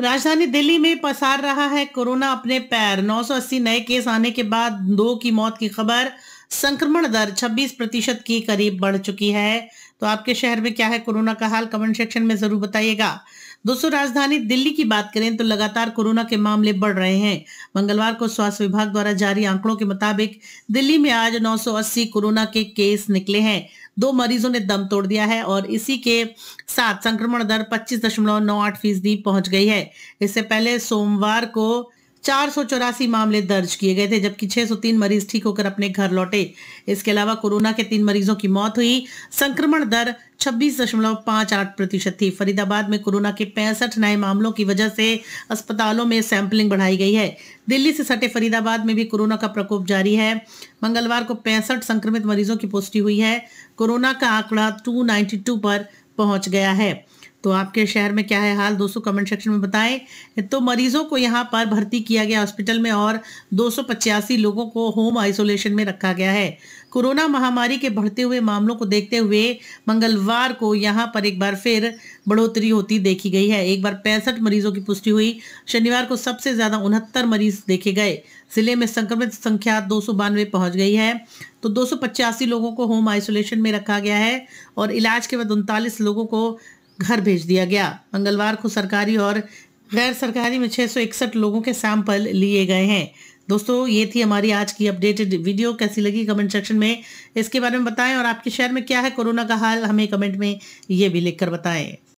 राजधानी दिल्ली में पसार रहा है कोरोना अपने पैर 980 नए केस आने के बाद दो की मौत की खबर संक्रमण दर 26 प्रतिशत के करीब बढ़ चुकी है तो आपके शहर में क्या है कोरोना का हाल कमेंट सेक्शन में जरूर बताइएगा दोस्तों राजधानी दिल्ली की बात करें तो लगातार कोरोना के मामले बढ़ रहे हैं मंगलवार को स्वास्थ्य विभाग द्वारा जारी आंकड़ों के मुताबिक दिल्ली में आज 980 कोरोना के केस निकले हैं दो मरीजों ने दम तोड़ दिया है और इसी के साथ संक्रमण दर पच्चीस दशमलव नौ आठ फीसदी पहुंच गई है इससे पहले सोमवार को चार मामले दर्ज किए गए थे जबकि 603 मरीज ठीक होकर अपने घर लौटे इसके अलावा कोरोना के तीन मरीजों की मौत हुई संक्रमण दर 26.58 प्रतिशत थी फरीदाबाद में कोरोना के पैंसठ नए मामलों की वजह से अस्पतालों में सैंपलिंग बढ़ाई गई है दिल्ली से सटे फरीदाबाद में भी कोरोना का प्रकोप जारी है मंगलवार को पैंसठ संक्रमित मरीजों की पुष्टि हुई है कोरोना का आंकड़ा टू पर पहुंच गया है तो आपके शहर में क्या है हाल दोस्तों कमेंट सेक्शन में बताएं तो मरीजों को यहाँ पर भर्ती किया गया हॉस्पिटल में और दो लोगों को होम आइसोलेशन में रखा गया है कोरोना महामारी के बढ़ते हुए मामलों को देखते हुए मंगलवार को यहाँ पर एक बार फिर बढ़ोतरी होती देखी गई है एक बार पैंसठ मरीजों की पुष्टि हुई शनिवार को सबसे ज़्यादा उनहत्तर मरीज देखे गए जिले में संक्रमित संख्या दो पहुंच गई है तो दो लोगों को होम आइसोलेशन में रखा गया है और इलाज के बाद उनतालीस लोगों को घर भेज दिया गया मंगलवार को सरकारी और गैर सरकारी में 661 लोगों के सैंपल लिए गए हैं दोस्तों ये थी हमारी आज की अपडेटेड वीडियो कैसी लगी कमेंट सेक्शन में इसके बारे में बताएं और आपके शहर में क्या है कोरोना का हाल हमें कमेंट में ये भी लिखकर बताएं